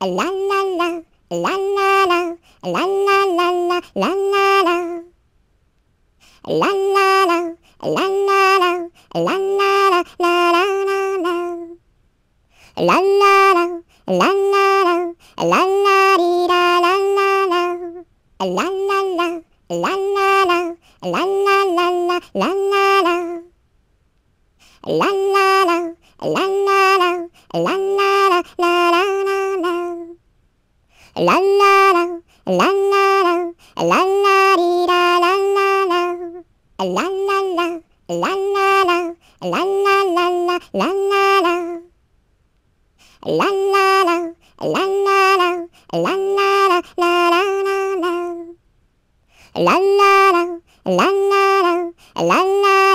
a la la la, a la la la, a la la la la, la la la. A la la la, a la la la, a la la la, la la la la. A la la la, a la la la, a la la dee da la la la. A la la la, a la la la, a la la la la, la la la. A la la la, a la la la, a la la la la la, la la la, la la dee da la la la, la la la, la la la, la la la la, la la la. La la la, la la la, la la la, la la la la. La la la, la la la, la la la.